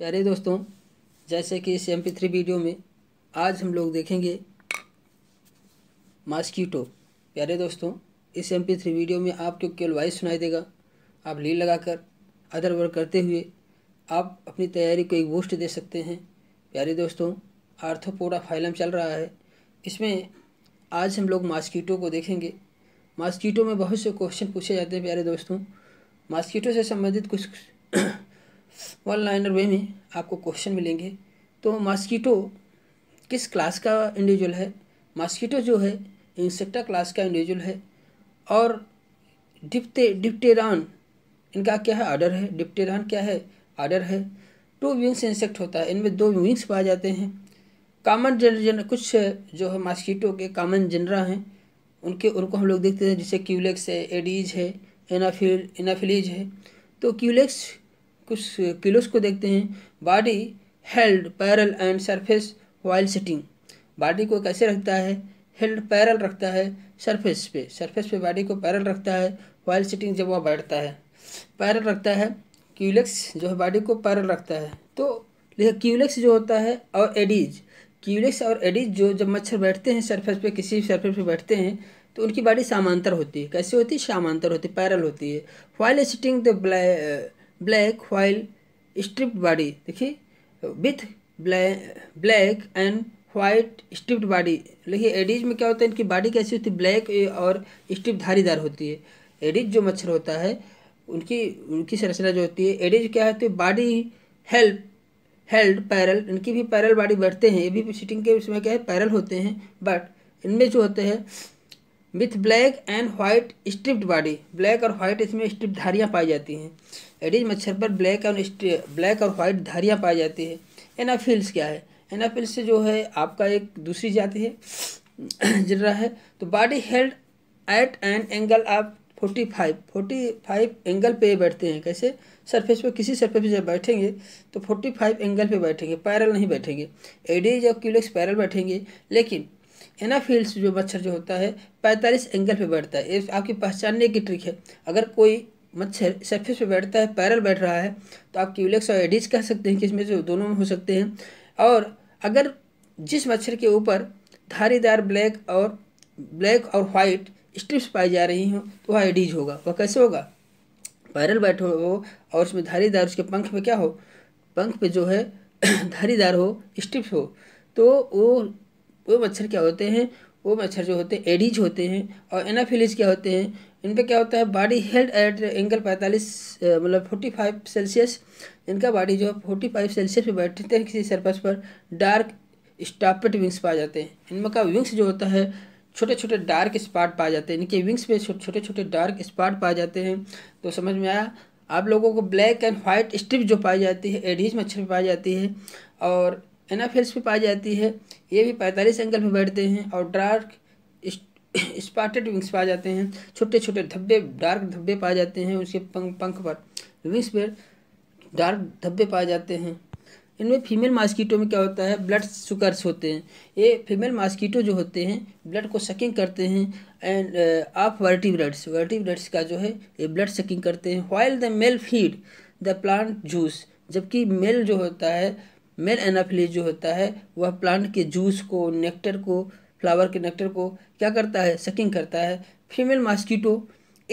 प्यारे दोस्तों जैसे कि इस एम थ्री वीडियो में आज हम लोग देखेंगे मास्कीटो प्यारे दोस्तों इस एम थ्री वीडियो में आपको केवल वाइस सुनाई देगा आप लगा लगाकर अदर वर्क करते हुए आप अपनी तैयारी को एक बूस्ट दे सकते हैं प्यारे दोस्तों आर्थोपोडा फाइलम चल रहा है इसमें आज हम लोग मास्कीटो को देखेंगे मास्कीटो में बहुत से क्वेश्चन पूछे जाते हैं प्यारे दोस्तों मास्कीटो से संबंधित कुछ वन लाइनर वे में आपको क्वेश्चन मिलेंगे तो मॉस्किटो किस क्लास का इंडिविजुअल है मॉस्किटो जो है इंसेक्टा क्लास का इंडिविजुअल है और डिप्टे डिप्टेरान इनका क्या है आर्डर है डिप्टेरान क्या है आर्डर है टू विंग्स इंसेक्ट होता है इनमें दो विंग्स पाए जाते हैं कामन जनर कुछ जो है मॉस्किटो के कामन जनरा हैं उनके उनको हम लोग देखते हैं जैसे क्यूलेक्स है एडीज है एनाफिल एनाफिलीज है तो क्यूलेक्स कुछ किलोस को देखते हैं body held parallel and surface while sitting body को कैसे रखता है हेल्ड पैरल रखता है सरफेस पे सरफेस पे बॉडी को पैरल रखता है वाइल सिटिंग जब वह बैठता है पैरल रखता है क्यूलेक्स जो है बॉडी को पैरल रखता है तो क्यूलेक्स जो होता है और एडीज क्यूलेक्स और एडीज जो जब मच्छर बैठते हैं सरफेस पे किसी भी सरफेस पे बैठते हैं तो उनकी बॉडी सामांतर होती है कैसे होती है सामांतर होती है पैरल होती है while sitting the black white striped body देखिए with black and white striped body देखिए एडिज में क्या होता है इनकी बॉडी कैसी होती है ब्लैक और स्ट्रिप धारीदार होती है एडिज जो मच्छर होता है उनकी उनकी संरचना जो होती है एडिज क्या होती है बॉडी हेल्प हेल्ड पैरल इनकी भी पैरल बॉडी बढ़ते हैं ये भी सिटिंग के उसमें क्या है पैरल होते हैं बट इनमें जो होते हैं with black and white striped body black और व्हाइट इसमें स्ट्रिप्ट धारियाँ पाई जाती हैं एडीज मच्छर पर ब्लैक और ब्लैक और वाइट धारियाँ पाई जाती है एनाफिल्स क्या है एनाफिल्स से जो है आपका एक दूसरी जाति है रहा है तो body held at an angle आप forty five forty five angle पे बैठते हैं कैसे सरफेस पे किसी सरफेस पे जब बैठेंगे तो फोर्टी फाइव एंगल पे बैठेंगे पैरल नहीं बैठेंगे एडीज और क्यूलेक्स पैरल बैठेंगे लेकिन एनाफील्ड्स जो मच्छर जो होता है पैंतालीस एंगल पे बैठता है ये आपकी पहचानने की ट्रिक है अगर कोई मच्छर सरफेस पे बैठता है पैरल बैठ रहा है तो आप क्यूलेक्स और एडिज कह सकते हैं कि इसमें से दोनों में हो सकते हैं और अगर जिस मच्छर के ऊपर धारीदार ब्लैक और ब्लैक और वाइट स्ट्रिप्स पाई जा रही हों तो वह एडीज होगा वह कैसे होगा पैरल बैठो हो और उसमें धारीदार उसके पंख पे क्या हो पंख पे जो है धारीदार हो स्ट्रिप्स हो तो वो वो मच्छर क्या होते हैं वो मच्छर जो होते हैं एडिज होते हैं और एनाफिलिज क्या होते हैं इन पर क्या होता है बॉडी हेल्ड एट एंगल पैंतालीस मतलब फोर्टी फाइव सेल्सियस इनका बॉडी जो है फाइव सेल्सियस पर बैठते हैं किसी सरफेस पर डार्क स्टापेट विंग्स पाए जाते हैं इनमें का विंग्स जो होता है छोटे छोटे डार्क स्पॉट पाए जाते हैं इनके विंग्स पे छोटे छोटे डार्क स्पॉट पाए जाते हैं तो समझ में आया आप लोगों को ब्लैक एंड वाइट स्ट्रिप जो पाई जाती है एडीज मच्छर पे पाई जाती है और एनाफेल्स भी पाई जाती है ये भी पैंतालीस एंगल पर बैठते हैं और डार्क स्पॉटेड विंग्स पाए जाते हैं छोटे छोटे धब्बे डार्क धब्बे पाए जाते हैं उसके पंख पंख पर विंग्स पर डार्क धब्बे पाए जाते हैं इनमें फीमेल मास्कीटो में क्या होता है ब्लड सुकर्स होते हैं ये फीमेल मास्कीटो जो होते हैं ब्लड को सकिंग करते हैं एंड ऑफ वर्टी ब्लड्स का जो है ये ब्लड सकिंग करते हैं while the male feed the plant juice जबकि मेल जो होता है मेल एनाफिलीज जो होता है वह प्लांट के जूस को नेक्टर को फ्लावर के नेक्टर को क्या करता है सकिंग करता है female mosquito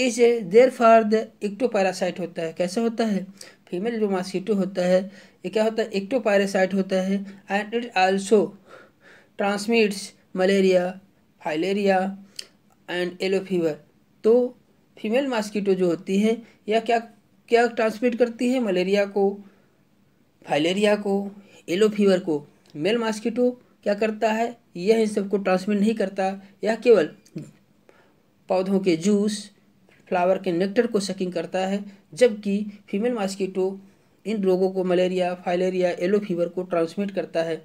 is there for the ectoparasite होता है कैसे होता है फीमेल जो मास्कीटो होता है ये क्या होता है एक्टोपैरासाइट होता है and it also transmits malaria filaria and yellow fever तो फीमेल मास्कीटो जो होती है यह क्या क्या ट्रांसमिट करती है मलेरिया को फाइलेरिया को एलो फीवर को मेल मास्कीटो क्या करता है यह इन सबको ट्रांसमिट नहीं करता यह केवल पौधों के जूस फ्लावर के नेक्टर को सकिंग करता है जबकि फीमेल मॉस्किटो इन रोगों को मलेरिया फाइलेरिया येलो फीवर को ट्रांसमिट करता है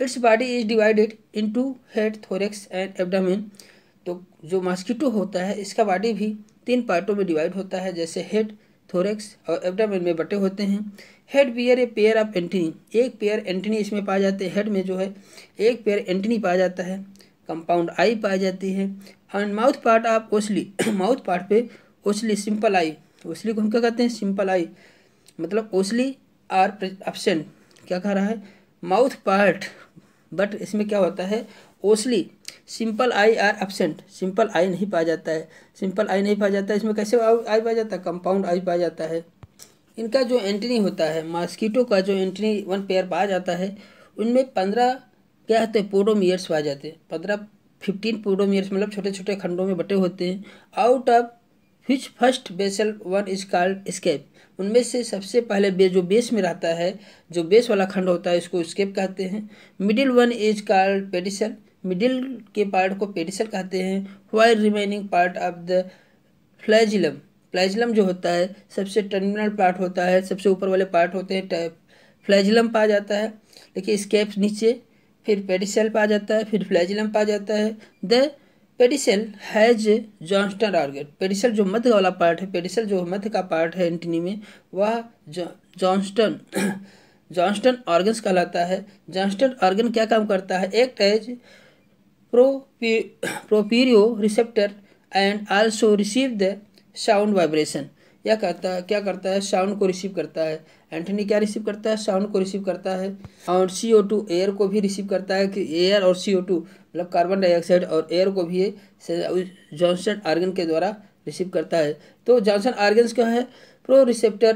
its body is divided into head thorax and abdomen तो जो मास्कीटो होता है इसका बॉडी भी तीन पार्टों में डिवाइड होता है जैसे हेड थोरेक्स और एब्डामेन में बटे होते हैं head bear a pair of antennae एक पेयर एंटनी इसमें पाए जाते हैं हेड में जो है एक पेयर एंटनी पाया जाता है कंपाउंड आई पाई जाती है and mouth part of ocelli mouth part पे ओसली सिंपल आई ओसली को हम क्या कहते हैं सिंपल आई मतलब ओसली आर ऑप्शन क्या कह रहा है माउथ पार्ट बट इसमें क्या होता है ocelli simple eye are absent simple eye नहीं पाया जाता है सिंपल आई नहीं पाया जाता है इसमें कैसे आई पाया जाता है कंपाउंड आई पाया जाता है इनका जो एंटनी होता है मॉस्किटो का जो एंटनी वन पेयर पाया जाता है उनमें पंद्रह क्या होते हैं पोडोमियर्स पाए जाते हैं पंद्रह फिफ्टीन पोडोमियर्स मतलब छोटे छोटे खंडों में बटे होते हैं out of which first basal one is called scape उनमें से सबसे पहले बे जो बेस में रहता है जो बेस वाला खंड होता है इसको स्केप कहते हैं middle one is called pedicel middle के पार्ट को पेडिसल कहते हैं why remaining part of the flagellum flagellum जो होता है सबसे टर्मिनल पार्ट होता है सबसे ऊपर वाले पार्ट होते हैं फ्लैजिलम पा जाता है देखिए स्केप्स नीचे फिर पेडिसल पा जाता है फिर फ्लैजिलम पा जाता है the pedicel has Johnston organ pedicel जो मध्य वाला पार्ट है पेडिसल जो मध्य का पार्ट है एंटनी में वह जॉन्स्टन जॉन्स्टन ऑर्गन्स कहलाता है जॉन्स्टन ऑर्गन क्या काम करता है act as proprio and also receive the sound vibration या करता है क्या करता है साउंड को रिसीव करता है एंटनी क्या रिसीव करता है साउंड को रिसीव करता है और सी ओ टू एयर को भी रिसीव करता है कि एयर और सी ओ टू मतलब कार्बन डाइऑक्साइड और एयर को भी जॉनसन आर्गन के द्वारा रिसीव करता है तो जॉनसन आर्गन्स क्या है प्रो रिसेप्टर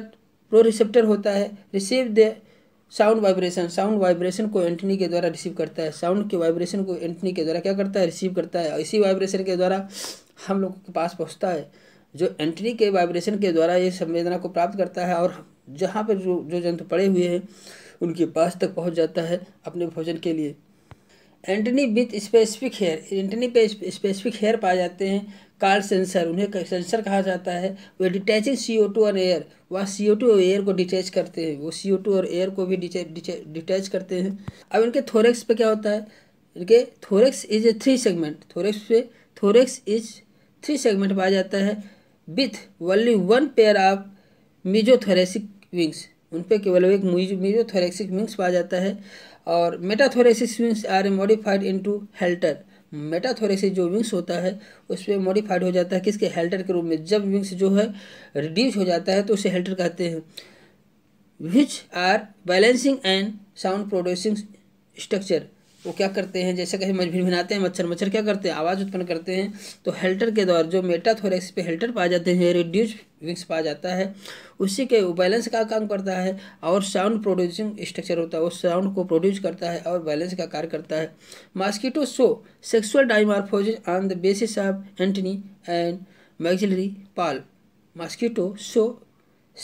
प्रो रिसेप्टर होता है receive the sound vibration sound vibration को एंटनी के द्वारा रिसीव करता है साउंड के वाइब्रेशन को एंटनी के द्वारा क्या करता है रिसीव करता है इसी वाइब्रेशन के द्वारा हम लोगों के पास पहुंचता है जो एंटनी के वाइब्रेशन के द्वारा ये संवेदना को प्राप्त करता है और जहाँ पर जो जो जंतु पड़े हुए हैं उनके पास तक पहुँच जाता है अपने भोजन के लिए antennae with specific hair antennae पे स्पेसिफिक हेयर पाए जाते हैं कार्ल सेंसर उन्हें सेंसर कहा जाता है वे डिटैचिंग सी ओ टू और एयर वह सी ओ टू और एयर को डिटैच करते हैं वो सी ओ टू और एयर को भी डिटैच करते हैं अब इनके थोरेक्स पे क्या होता है इनके thorax is a three segment thorax पे थोरेक्स इज थ्री सेगमेंट पाया जाता है with only one pair of mesothoracic wings उन पर केवल एक मिजोथोरेसिक विंग्स पाया जाता है और metathoracic wings are a modified to halter metathoracic जो विंग्स होता है उस पर मॉडिफाइड हो जाता है किसके हेल्टर के रूप में जब विंग्स जो है रिड्यूस हो जाता है तो उसे हेल्टर कहते हैं which are balancing and sound producing structure वो क्या करते हैं जैसे कहीं मजभिन बनाते हैं मच्छर मच्छर क्या करते हैं आवाज़ उत्पन्न करते हैं तो हेल्टर के द्वारा जो मेटाथोरेक्स पे हेल्टर पाए जाते हैं रिड्यूस विंग्स पा जाता है उसी के वो बैलेंस का काम करता है और साउंड प्रोड्यूसिंग स्ट्रक्चर होता है वो साउंड को प्रोड्यूस करता है और बैलेंस का कार्य करता है mosquito show sexual dimorphism on the basis of antennae and maxillary palp mosquito show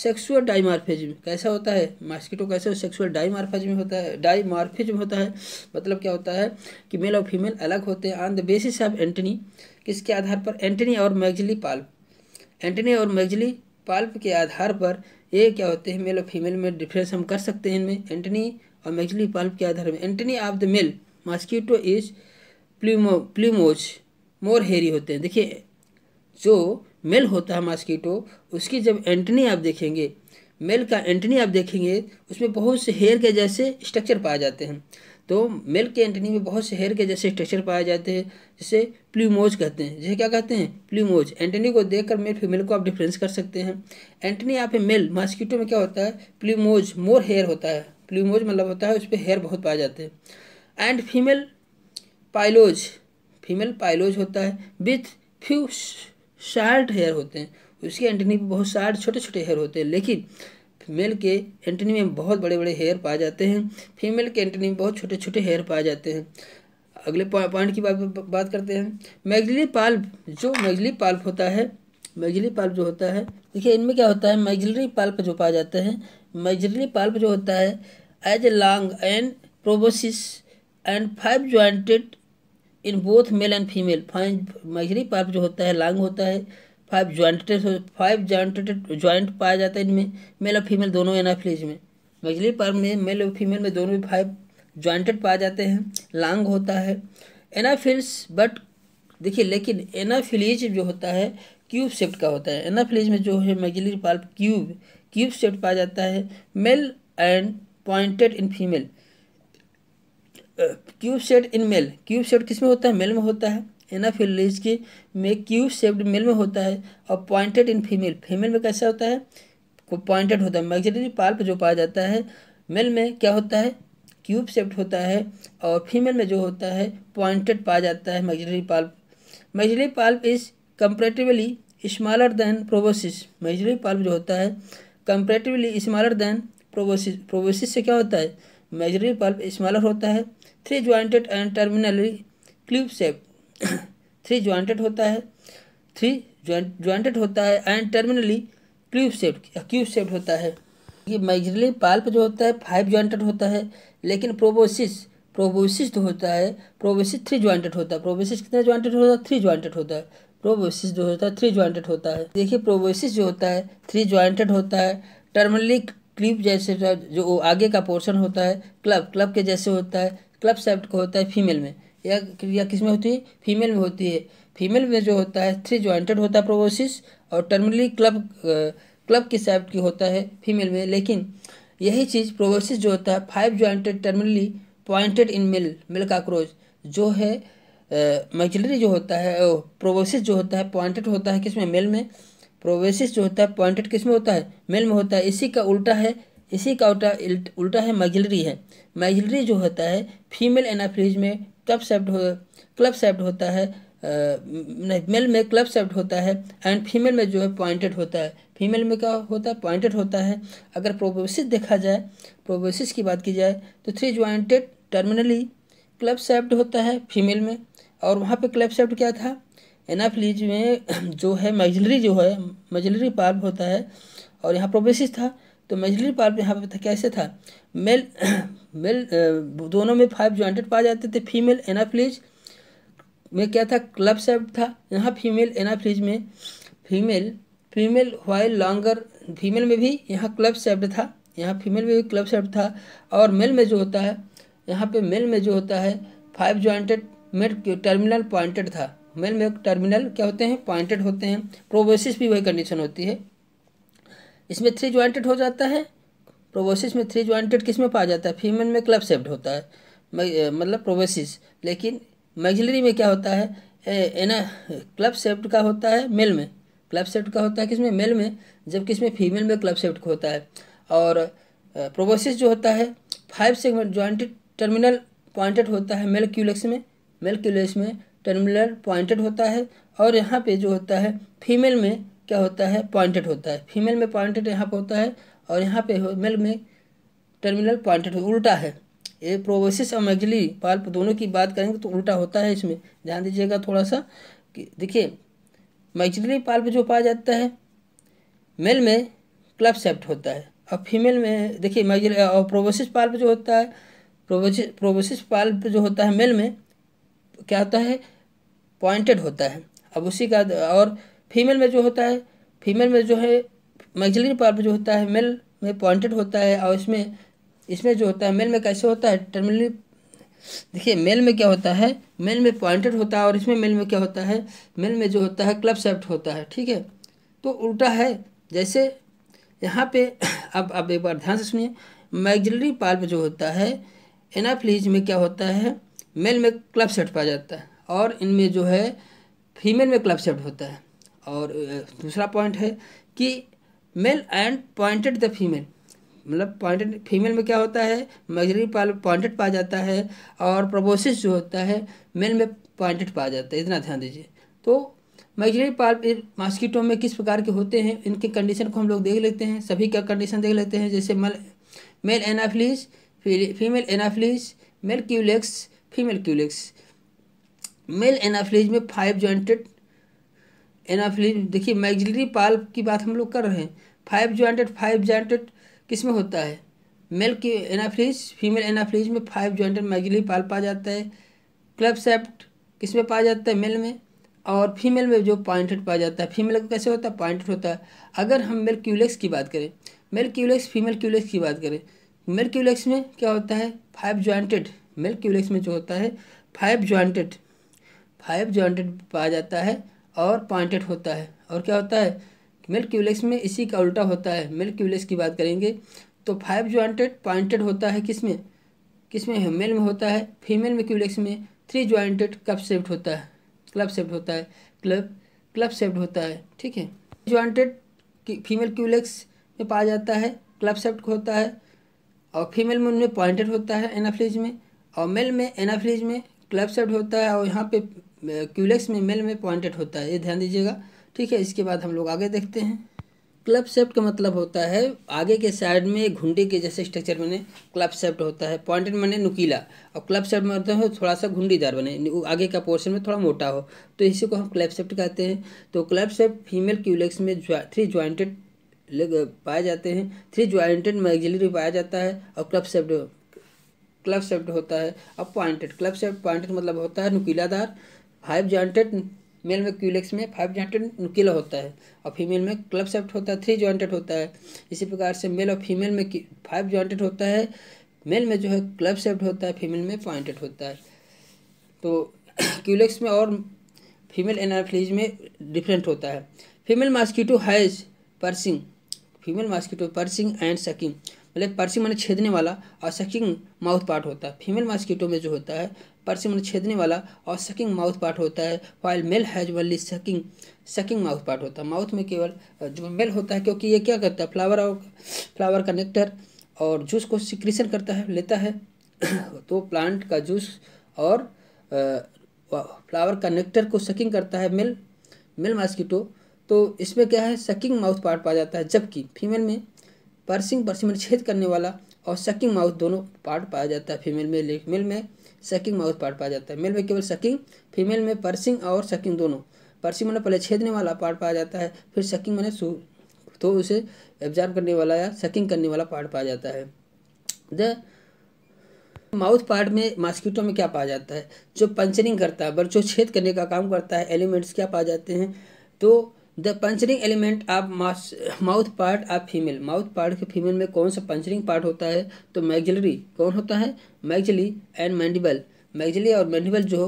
sexual dimorphism कैसा होता है मास्किटो कैसे सेक्सुअल में होता है डाइमार्फिज्म होता है मतलब क्या होता है कि मेल और फीमेल अलग होते हैं on the basis of antennae किसके आधार पर एंटनी और मैगजली पाल एंटनी और मैगजली पाल्प के आधार पर ये क्या होते हैं मेल और फीमेल में डिफरेंस हम कर सकते हैं इनमें एंटनी और मैगजली पाल्प के आधार में antennae of the male mosquito is plumo plumose more hairy होते हैं देखिए जो मेल होता है मॉस्कीटो उसकी जब एंटनी आप देखेंगे मेल का एंटनी आप देखेंगे उसमें बहुत से हेयर के जैसे स्ट्रक्चर पाए जाते हैं तो मेल के एंटनी में बहुत से हेयर के जैसे स्ट्रक्चर पाए जाते हैं जिसे प्लीमोज कहते हैं जिसे क्या कहते हैं प्लीमोज एंटनी को देखकर मेल फीमेल को आप डिफरेंस कर सकते हैं एंटनी यहाँ पे मेल मॉस्किटो में क्या होता है प्लीमोज मोर हेयर होता है प्लीमोज मतलब होता है उस पर हेयर बहुत पाए जाते हैं and female pilose female pilose होता है विथ फ्यू शार्ट हेयर होते हैं उसके एंटनी पर बहुत शार्ट छोटे छोटे हेयर होते हैं लेकिन फीमेल के एंटनी में बहुत बड़े बड़े हेयर पाए जाते हैं फीमेल के एंटनी में बहुत छोटे छोटे हेयर पाए जाते हैं अगले पॉइंट की बात बात करते हैं मैगजली पाल्प जो मैगजली पाल्प होता है मैगजली पाल्प जो होता है देखिए इनमें क्या होता है मैगजलरी पाल्प जो पाया जाता है मैगजली पाल्प जो होता है as a long and proboscis and five jointed in both male and female fine maxillary palp जो होता है लॉन्ग होता है five jointed five jointed joint पाया जाता है इनमें मेल और फीमेल दोनों एनाफिलीज में मछली पर्व में मेल और फीमेल में दोनों में फाइव ज्वाइंटेड पाए जाते हैं लांग होता है एनाफिल्स बट देखिए लेकिन एनाफिलीज जो होता है क्यूब सेप्ट का होता है एनाफिलीज में जो है मछली पाल्प क्यूब क्यूब सेप्ट पाया जाता है male and pointed in female club shaped in male club shaped किस में होता है मेल में होता है एनाफिलिज की में क्यू शेप्ड मेल में होता है और पॉइंटेड इन फीमेल फीमेल में कैसा होता है पॉइंटेड होता है मैग्जिटरी पाल्प जो पाया जाता है मेल में क्या होता है क्यूब शेप्ड होता है और फीमेल में जो होता है पॉइंटेड पाया जाता है maxillary palp maxillary palp is comparatively smaller than proboscis maxillary palp जो होता है comparatively smaller than proboscis proboscis से क्या होता है मैजरी पल्प स्मॉलर होता है three jointed and terminally club shape three jointed होता है थ्री ज्वाइंटेड होता है and terminally club shaped club shaped होता है ये मैजरली पाल्प जो होता है फाइव ज्वाइंटेड होता है लेकिन प्रोबोसिस प्रोबोसिस जो होता है प्रोबोसिस थ्री ज्वाइंटेड होता है प्रोबोसिस कितना ज्वाइंटेड होता है थ्री ज्वाइंटेड होता है प्रोबोसिस जो होता है थ्री ज्वाइंटेड होता है देखिए प्रोबोसिस जो होता है थ्री ज्वाइंटेड होता है टर्मिनली क्लिप जैसे जो आगे का पोर्शन होता है क्लब क्लब के जैसे होता है क्लब सेप्ट को होता है फीमेल में यह क्रिया किस में होती है फीमेल में होती है फीमेल में जो होता है थ्री ज्वाइंटेड होता है प्रोबोसिस और टर्मिनली क्लब क्लब के साइड की होता है फीमेल में लेकिन यही चीज़ प्रोबोसिस जो होता है five jointed terminally pointed in male male cockroach जो है मैक्सिलरी जो होता है प्रोबोसिस जो होता है पॉइंटेड होता है किसमें मेल में प्रोबेसिस जो होता है पॉइंटेड किस में होता है मेल में होता है इसी का उल्टा है इसी का उल्टा उल्टा है मैजिलरी है मैजिलरी जो होता है फीमेल एनाफ्रीज में क्लब सेफ्ट हो क्लब शब्द होता है नहीं मेल में क्लब सेफ्ट होता है एंड फीमेल में जो है पॉइंटेड होता है फीमेल में क्या होता है पॉइंटेड होता है अगर प्रोबोसिस देखा जाए प्रोबोसिस की बात की जाए तो three jointed terminally club shaped होता है फीमेल में और वहाँ पे क्लब सेफ्ट क्या था एनाफ्लीज में जो है मजलरी जो है मजलरी पार्व होता है और यहाँ प्रोबेसिस था तो मजली पार्प यहाँ पे था कैसे था मेल मेल दोनों में फाइव ज्वाइंटेड पाए जाते थे फीमेल एनाफ्लीज में क्या था क्लब सेप्ट था यहाँ फीमेल एनाफ्लीज में female female while longer female में भी यहाँ क्लब सेप्ट था यहाँ फीमेल में भी क्लब सेप्ट था और मेल में जो होता है यहाँ पे मेल में जो होता है five jointed male terminal pointed था मेल में टर्मिनल क्या होते हैं पॉइंटेड होते हैं प्रोबोसिस भी वही कंडीशन होती है इसमें थ्री ज्वाइंटेड हो जाता है प्रोबोसिस में थ्री ज्वाइंटेड किस में पाया जाता है फीमेल में क्लब सेप्ड होता है मतलब प्रोबोसिस लेकिन मैगजिलरी में क्या होता है एना क्लब सेप्ट का होता है मेल में क्लब सेप्ट का होता है किसमें मेल में जब किसमें फीमेल में क्लब सेप्ट होता है और प्रोबोसिस जो होता है five segment jointed terminal pointed होता है मेल क्यूलेक्स में मेल क्यूलेक्स में टर्मिनल पॉइंटेड होता है और यहाँ पे जो होता है फीमेल में क्या होता है पॉइंटेड होता है फीमेल में पॉइंटेड यहाँ पर होता है और यहाँ पे मेल में टर्मिनल पॉइंटेड उल्टा है ये प्रोवेसिस और मैगजली पाल्प दोनों की बात करेंगे तो उल्टा होता है इसमें ध्यान दीजिएगा थोड़ा सा कि देखिए मैगजली पाल्प जो पाया जाता है मेल में क्लब सेप्ट होता है और फीमेल में देखिए मैगजल और प्रोवेसिस पाल्प जो होता है प्रोवेसिस प्रोवेसिस पाल्प जो होता है मेल में क्या होता है पॉइंटेड होता है अब उसी का और फीमेल में जो होता है फीमेल में जो है मैक्सिलरी पार्ट जो होता है मेल में पॉइंटेड होता है और इसमें इसमें जो होता है मेल में कैसे होता है टर्मिनली देखिए मेल में क्या होता है मेल में पॉइंटेड होता है और इसमें मेल में क्या होता है मेल में जो होता है क्लब सेप्ट होता है ठीक है तो उल्टा है जैसे यहाँ पे अब आप एक बार ध्यान से सुनिए मैगजलरी पार्प जो होता है एनाफ्लीज में क्या होता है मेल में क्लब सेट पाया जाता है और इनमें जो है फीमेल में क्लब सेट होता है और दूसरा पॉइंट है कि male and pointed the female मतलब पॉइंटेड फीमेल में क्या होता है पाल पॉइंटेड पाया जाता है और प्रोबोसिस जो होता है मेल में पॉइंटेड पाया जाता है इतना ध्यान दीजिए तो मेजरी पाल मॉस्किटो में किस प्रकार के होते हैं इनके कंडीशन को हम लोग देख लेते हैं सभी का कंडीशन देख लेते हैं जैसे मल male anopheles female anopheles male culex female culex male anopheles में फाइव जॉइंटेड एनाफिलिन देखिए मैगजिलरी पाल्प की बात हम लोग कर रहे हैं फाइव ज्वाइंटेड फाइव ज्वाइंटेड किस में होता है मेल के एनाफिलिज फीमेल एनाफिलिज में फाइव ज्वाइंटेड मैगजिलरी पाल्प पाया जाता है क्लब सेप्ट किस में पाया जाता है मेल में और फीमेल में जो पॉइंटेड पाया जाता है फीमेल का कैसे होता है पॉइंटेड होता है अगर हम मेल क्यूलेक्स की बात करें मेल क्यूलेक्स फीमेल क्यूलेक्स की बात करें मेल क्यूलेक्स में क्या होता है फाइव ज्वाइंटेड मेल क्यूलेक्स में जो होता है फाइव ज्वाइंटेड फाइव ज्वाइंटेड पाया जाता है और पॉइंटेड होता है और क्या होता है मिल्क यूलेक्स में इसी का उल्टा होता है मिल्क यूलेक्स की बात करेंगे तो फाइव ज्वाइंटेड पॉइंटेड होता है किस में किस में मेल में होता है फीमेल में क्यूलेक्स में थ्री ज्वाइंटेड कप सेफ्ट होता है क्लब सेफ्ट होता है क्लब क्लब सेफ्ट होता है ठीक है ज्वाइंटेड फीमेल क्यूलेक्स में पाया जाता है क्लब सेफ्ट होता है और फीमेल में उनमें पॉइंटेड होता है एनाफ्लिज में और मेल में एनाफ्लिज में क्लब सेफ्ट होता है और यहाँ पे क्यूलेक्स में मेल में पॉइंटेड होता है ये ध्यान दीजिएगा ठीक है इसके बाद हम लोग आगे देखते हैं क्लब सेप्ट का मतलब होता है आगे के साइड में घुंडे के जैसे स्ट्रक्चर बने क्लब सेप्ट होता है पॉइंटेड बने नुकीला और क्लब सेप्ट में होता मतलब है थोड़ा सा घुंडीदार बने आगे का पोर्शन में थोड़ा मोटा हो तो इसी को हम क्लब सेप्ट कहते हैं तो क्लब सेप्ट फीमेल क्यूलेक्स में थ्री ज्वाइंटेड लेग पाए जाते हैं थ्री ज्वाइंटेड मैगजिलरी पाया जाता है और क्लब सेप्ट क्लब सेप्ट होता है और पॉइंटेड क्लब सेप्ट पॉइंटेड मतलब होता है नुकीलादार फाइव जॉइंटेड मेल में क्यूलेक्स में फाइव जॉइंटेड नुकीला होता है और फीमेल में क्लब सेप्ट होता है थ्री जॉइंटेड होता है इसी प्रकार से मेल और फीमेल में फाइव जॉइंटेड होता है मेल में जो है क्लब सेप्ट होता है फीमेल में पॉइंटेड होता है तो क्यूलेक्स में और फीमेल एनाफ्लीज में डिफरेंट होता है female mosquito has piercing female mosquito piercing and sucking मतलब पर्सी माने छेदने वाला और सकिंग माउथ पार्ट होता है फीमेल मॉस्किटो में जो होता है पर्सी माने छेदने वाला और सकिंग माउथ पार्ट होता है while male has only sucking sucking mouth part होता है माउथ में केवल जो मेल होता है क्योंकि ये क्या करता है फ्लावर और फ्लावर का नेक्टर और जूस को सिक्रीशन करता है लेता है तो प्लांट का जूस और फ्लावर का नेक्टर को सकिंग करता है मेल मेल मॉस्किटो तो इसमें क्या है सकिंग माउथ पार्ट पाया जाता है जबकि फीमेल में पर्सिंग पर्सिमन मतलब छेद करने वाला और सकिंग माउथ दोनों पार्ट पाया जाता है फीमेल में लेक मेल में सकिंग माउथ पार्ट पाया जाता है मेल में केवल सकिंग फीमेल में पर्सिंग और सकिंग दोनों पर्सिंग मैंने मतलब पहले छेदने वाला पार्ट पाया जाता है फिर सकिंग मैंने मतलब तो उसे एब्जॉर्व करने वाला या सकिंग करने वाला पार्ट पाया जाता है द माउथ पार्ट में मास्किटो में क्या पाया जाता है जो पंचरिंग करता है बल्कि जो छेद करने का काम करता है एलिमेंट्स क्या पाए जाते हैं तो the puncturing element of mouth part of female mouth part के फीमेल में कौन सा पंचरिंग पार्ट होता है तो मैगजलरी कौन होता है मैगजली एंड मैंडिबल मैगजली और मैंडिबल जो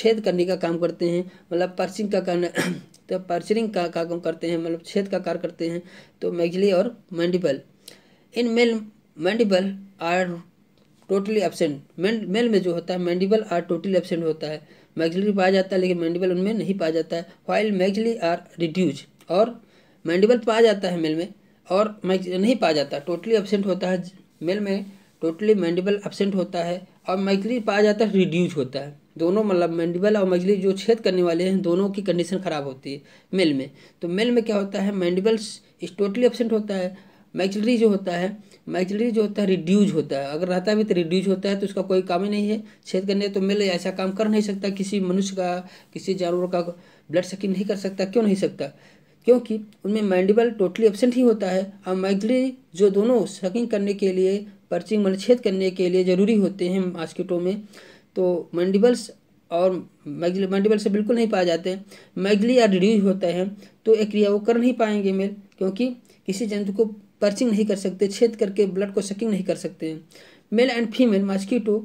छेद करने का काम करते हैं मतलब पर्चिंग का करना तो पर्चरिंग का काम करते हैं मतलब छेद का कार्य करते हैं तो मैगजली और mandible in male mandible are totally absent male में जो होता है मैंडिबल आर टोटली एबसेंट होता है मैक्सिलरी पाया जाता है लेकिन मैंडिबल उनमें नहीं पाया जाता है वाइल मैगजली आर रिड्यूज और मैंडिबल पाया जाता है मेल में और नहीं पाया जाता टोटली एबसेंट होता है मेल में टोटली मैंडिबल एबसेंट होता है और मैक्सिली पाया जाता है रिड्यूज होता है दोनों मतलब मैंडिबल और मजली जो छेद करने वाले हैं दोनों की कंडीशन ख़राब होती है मेल में तो मेल में क्या होता है मैंडिबल्स इस टोटली एबसेंट होता है मैक्सिलरी जो होता है मैक्सिलरी जो होता है रिड्यूज होता है अगर रहता भी तो रिड्यूज होता है तो उसका कोई काम ही नहीं है छेद करने तो मिल ऐसा काम कर नहीं सकता किसी मनुष्य का किसी जानवर का ब्लड सकिंग नहीं कर सकता क्यों नहीं सकता क्योंकि उनमें मैंडिबल टोटली एबसेंट ही होता है और मैक्सिलरी जो दोनों सकिंग करने के लिए पर्चिंग मन छेद करने के लिए ज़रूरी होते हैं मास्किटो में तो मैंडिबल्स और मैगली मैंडिबल से बिल्कुल नहीं पाए जाते हैं मैगली या रिड्यूज होता है तो एक क्रिया वो कर नहीं पाएंगे मेल क्योंकि किसी जंतु को पर्चिंग नहीं कर सकते छेद करके ब्लड को सकिंग नहीं कर सकते हैं male and female mosquito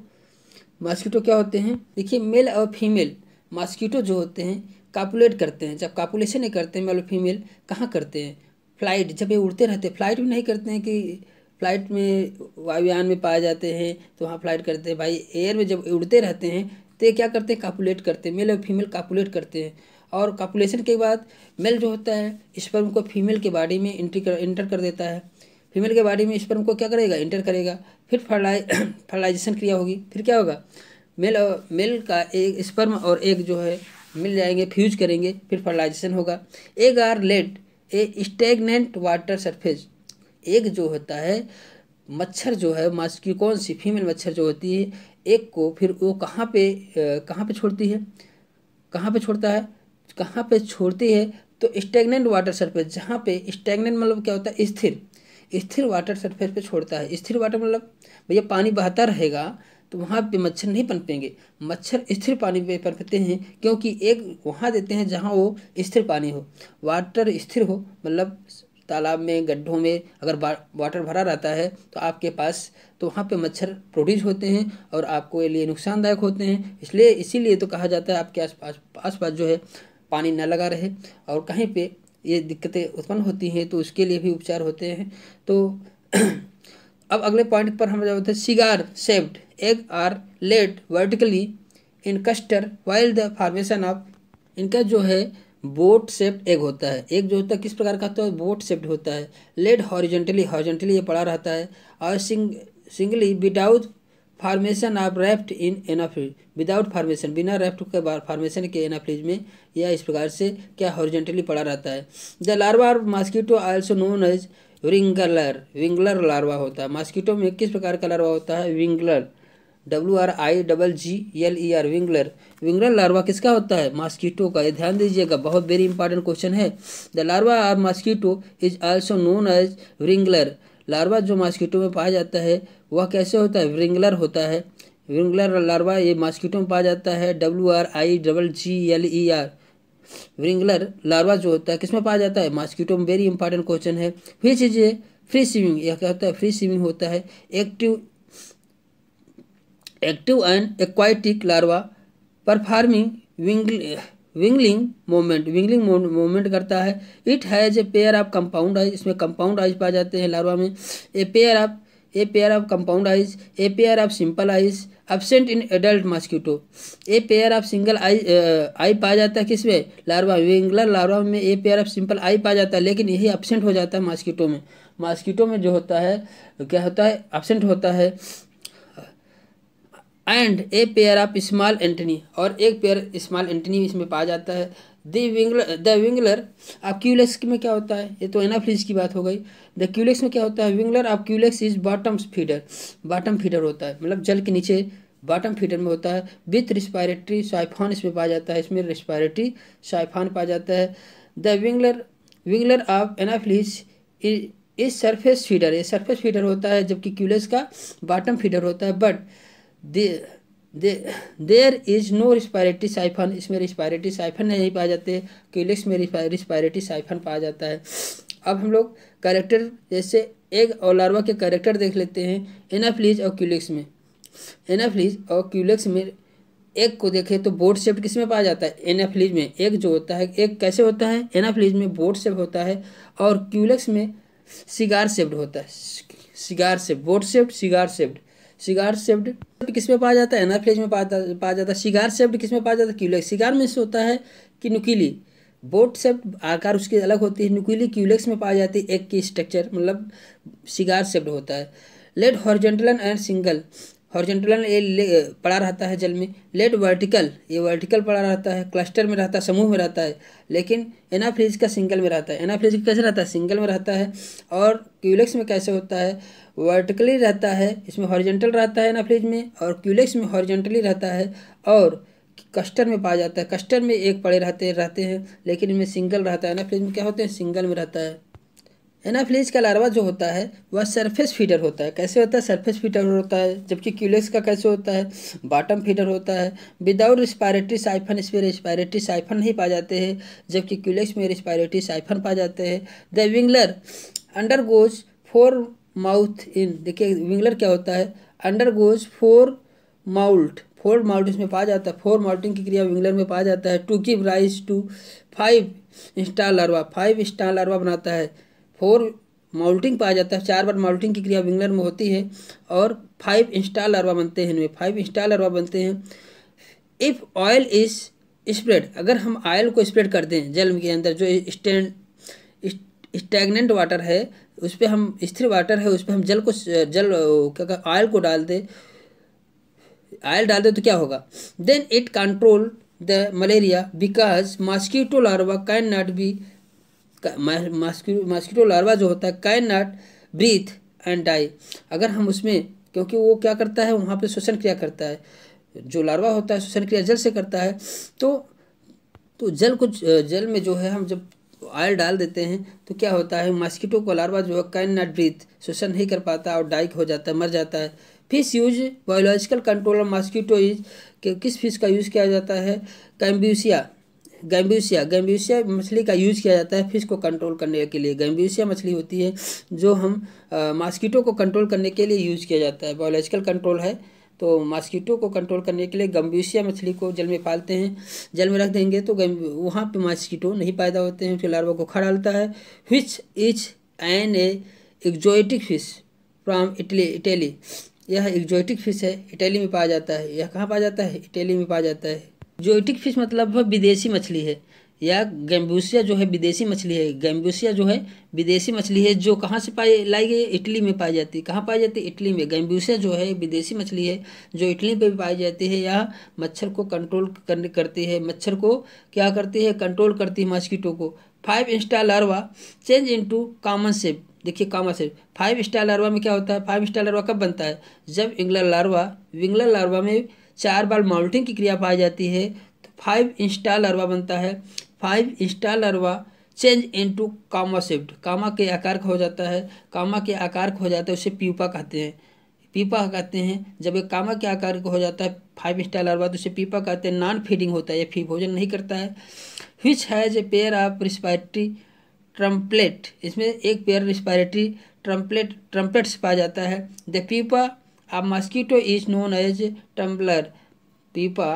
mosquito क्या होते हैं देखिए मेल और फीमेल मास्कीटो जो होते हैं कापुलेट करते हैं जब कापुलेशन नहीं करते मेल और फीमेल कहाँ करते हैं फ्लाइट जब ये उड़ते रहते हैं फ्लाइट भी नहीं करते हैं कि फ्लाइट में वायुयान में पाए जाते हैं तो वहाँ फ्लाइट करते हैं भाई एयर में जब उड़ते रहते हैं तो ये क्या करते हैं कापुलेट करते हैं मेल और फीमेल कापुलेट करते हैं और कॉपुलेशन के बाद मेल जो होता है स्पर्म को फीमेल के बॉडी में इंट्री कर इंटर कर देता है फीमेल के बॉडी में स्पर्म को क्या करेगा इंटर करेगा फिर फर्लाई फर्लाइजेशन क्रिया होगी फिर क्या होगा मेल मेल का एक स्पर्म और एक जो है मिल जाएंगे फ्यूज करेंगे फिर फर्लाइजेशन होगा एक are laid a stagnant water surface एक जो होता है मच्छर जो है मास्की की कौन सी फीमेल मच्छर जो होती है एक को फिर वो कहाँ पे कहाँ पे छोड़ती है कहाँ पे छोड़ता है कहाँ पे छोड़ती है तो स्टेगनेंट वाटर सरफेस जहाँ पे स्टेगनेंट मतलब क्या होता है स्थिर स्थिर वाटर सरफेस पे छोड़ता है स्थिर वाटर मतलब भैया पानी बहता रहेगा तो वहाँ पे मच्छर नहीं पनपेंगे मच्छर स्थिर पानी पे पनपते हैं क्योंकि एक वहाँ देते हैं जहाँ वो स्थिर पानी हो वाटर स्थिर हो मतलब तालाब में गड्ढों में अगर वाटर भरा रहता है तो आपके पास तो वहाँ पे मच्छर प्रोड्यूस होते हैं और आपको लिए नुकसानदायक होते हैं इसलिए इसीलिए तो कहा जाता है आपके आस पास आस पास जो है पानी न लगा रहे और कहीं पे ये दिक्कतें उत्पन्न होती हैं तो उसके लिए भी उपचार होते हैं तो अब अगले पॉइंट पर हम जाते हैं cigar shaped egg are laid vertically in cluster while the formation of इनका जो है बोट शेप्ड एग होता है एक जो होता है किस प्रकार का होता है बोट शेप्ड होता है लेड हॉरिजेंटली हॉरिजेंटली ये पड़ा रहता है और sing singly without formation of raft in anopheles without formation बिना रेफ्ट के बाद फार्मेशन के एनाफ्लिज में यह इस प्रकार से क्या हॉरिजेंटली पड़ा रहता है द लार्वा और mosquito also known as wriggler wriggler larva होता है मॉस्किटो में किस प्रकार का लार्वा होता है wriggler W R I double G L E R wriggler wriggler larva किसका होता है मॉस्किटो का ये ध्यान दीजिएगा बहुत वेरी इंपॉर्टेंट क्वेश्चन है the larva of mosquito is also known as wriggler larva जो मॉस्किटो में पाया जाता है वह कैसे होता है व्रिंगलर होता है व्रिंगलर लार्वा ये मॉस्किटो में पाया जाता है W R I double G L e E R wriggler larva जो होता है किस में पाया जाता है मॉस्किटो में वेरी इंपॉर्टेंट क्वेश्चन है फिर चीज़ें फ्री स्विमिंग यह क्या होता है फ्री स्विमिंग होता है active active and aquatic larva performing wing wriggling movement wriggling movement करता है it has a pair of compound eyes इसमें कंपाउंड आइज पाए जाते हैं लार्वा में a pair of a pair of compound eyes a pair of simple eyes absent in adult mosquito a pair of single eye eye पाया जाता है किसमें larva wriggler larva में a pair of simple eye पाया जाता है लेकिन यही एबसेंट हो जाता है मॉस्किटो में मॉस्किटो में जो होता है क्या होता है एबसेंट होता है and a pair of small antennae और एक पेयर स्मॉल एंटनी इसमें पाया जाता है द विंगलर आप क्यूलेक्स में क्या होता है ये तो एनाफ्लिज की बात हो गई द क्यूलेक्स में क्या होता है विंगलर आप culex is bottom feeder bottom feeder होता है मतलब जल के नीचे बॉटम फीडर में होता है विथ रिस्पायरेटरी साइफान इसमें पाया जाता है इसमें रिस्पायरेटरी साइफान पाया जाता है the विंगलर विंगलर of anopheles is surface feeder ये सरफेस फीडर होता है जबकि क्यूलेस का बॉटम फीडर होता है but there is no respiratory siphon इसमें रिस्पायरेटी साइफन नहीं पाए जाते क्यूलिक्स में रिस्पायरेटी साइफन पाया जाता है अब हम लोग कैरेक्टर जैसे एग और लार्वा के करेक्टर देख लेते हैं एनाफ्लीज और क्यूलिक्स में एनाफ्लीज और क्यूलिक्स में एग को देखें तो बोर्ड शेप किस में पाया जाता है एनाफ्लीज में एग जो होता है एग कैसे होता है एनाफ्लीज में बोर्ड शेप होता है और क्यूलिक्स में सिगार शेप्ड होता है cigar shape boat shaped cigar shaped cigar shaped किस में पाया जाता है एनाफ्लेज में पाया पाया जाता है शिगार सेफ्ड किस में पाया जाता है क्यूलेक्स शिगार में से होता है कि नुकीली बोट शेप्ड आकार उसके अलग होती है नुकीली क्यूलेक्स में पाई जाती है एक की स्ट्रक्चर मतलब शिगार सेफ्ड होता है laid horizontal and single horizontal ये पड़ा रहता है जल में लेड वर्टिकल ये वर्टिकल पड़ा रहता है क्लस्टर में रहता है समूह में रहता है लेकिन फ्रिज का सिंगल में रहता है फ्रिज कैसे रहता है सिंगल में रहता है और क्यूलेक्स में कैसे होता है वर्टिकली रहता है इसमें हॉर्जेंटल रहता है फ्रिज में और क्यूलेक्स में हॉर्जेंटली रहता है और कस्टर में पाया जाता है कस्टर में एक पड़े रहते रहते हैं लेकिन इनमें सिंगल रहता है फ्रिज में क्या होते हैं सिंगल में रहता है एनाफ्लिज का लार्वा जो होता है वह सरफेस फीडर होता है कैसे होता है सरफेस फीडर होता है जबकि क्यूलेक्स का कैसे होता है बॉटम फीडर होता है विदाउट रिस्पायरेटरी साइफन इसमें रिस्पायरेटरी साइफन नहीं पाए जाते हैं जबकि क्यूलेक्स में रिस्पायरेटरी साइफन पाए जाते हैं the wriggler undergoes four moult in देखिए विंगलर क्या होता है undergoes four moult four moult इसमें पाया जाता है फोर माउल्टिंग की क्रिया विंगलर में पाया जाता है to give rise to five star larva five star larva बनाता है फोर माउल्टिंग पाया जाता है चार बार माउल्टिंग की क्रिया विंगलर में होती है और फाइव इंस्टाल अरवा बनते हैं इनमें फाइव इंस्टाल अरवा बनते हैं इफ़ ऑयल इज स्प्रेड अगर हम ऑयल को स्प्रेड कर दें जल के अंदर जो स्टैंड स्टैगनेंट वाटर है उस पर हम स्थिर वाटर है उस पर हम जल को जल क्या ऑयल को डाल दें ऑयल डाल दें तो क्या होगा then it control the malaria because mosquito larva can not be mosquito larva जो होता है can not breathe and die अगर हम उसमें क्योंकि वो क्या करता है वहाँ पे श्वसन क्रिया करता है जो लार्वा होता है श्वसन क्रिया जल से करता है तो तो जल को जल में जो है हम जब ऑयल डाल देते हैं तो क्या होता है मॉस्किटो का लार्वा जो है कैन नॉट ब्रीथ श्वसन नहीं कर पाता और डाइक हो जाता है मर जाता है fish use biological control of mosquito is किस फिश का यूज़ किया जाता है कैम्ब्यूसिया गैम्ब्यूसिया गैम्ब्यूशिया मछली का यूज किया जाता है फिश को कंट्रोल करने के लिए गैम्ब्यूसिया मछली होती है जो हम मास्कीटो को कंट्रोल करने के लिए यूज किया जाता है बायोलॉजिकल कंट्रोल है तो मॉस्किटो को कंट्रोल करने के लिए गम्ब्यूसिया मछली को जल में पालते हैं जल में रख देंगे तो वहाँ पर मॉस्किटो नहीं पैदा होते हैं उसके लार्वा को खा डालता है fish is an exotic fish from Italy Italy यह एग्जोटिक फिश है इटली में पाया जाता है यह कहाँ पाया जाता है इटली में पाया जाता है जोइटिक फिश मतलब विदेशी मछली है या गैम्बूसिया जो है विदेशी मछली है गैम्बूसिया जो है विदेशी मछली है जो कहाँ से पाई लाई गई इटली में पाई जाती है कहाँ पाई जाती है इटली में गैम्बूसिया जो है विदेशी मछली है जो इटली पे भी पाई जाती है यह मच्छर को कंट्रोल करने करती है मच्छर को क्या करती है कंट्रोल करती है मॉस्किटो को five star larva change into comma shape देखिए comma shape five star larva में क्या होता है फाइव स्टार लार्वा कब बनता है जब इंग्लर लार्वा विंगलर लार्वा में चार बार माउल्टिंग की क्रिया पाई जाती है तो फाइव इंस्टा लरवा बनता है five instar larva change into comma shaped comma के आकार का हो जाता है कामा के आकार का हो जाता है उसे पीपा कहते हैं पीपा कहते हैं जब एक कामा के आकार का हो जाता है फाइव स्टार अरबा तो उसे पीपा कहते हैं नॉन फीडिंग होता है या फिर भोजन नहीं करता है which has a pair of respiratory trumpets इसमें एक पेयर रिस्पायरेटरी ट्रम्पलेट ट्रम्पलेट्स पाया जाता है द पीपा A mosquito is known as tumbler. पीपा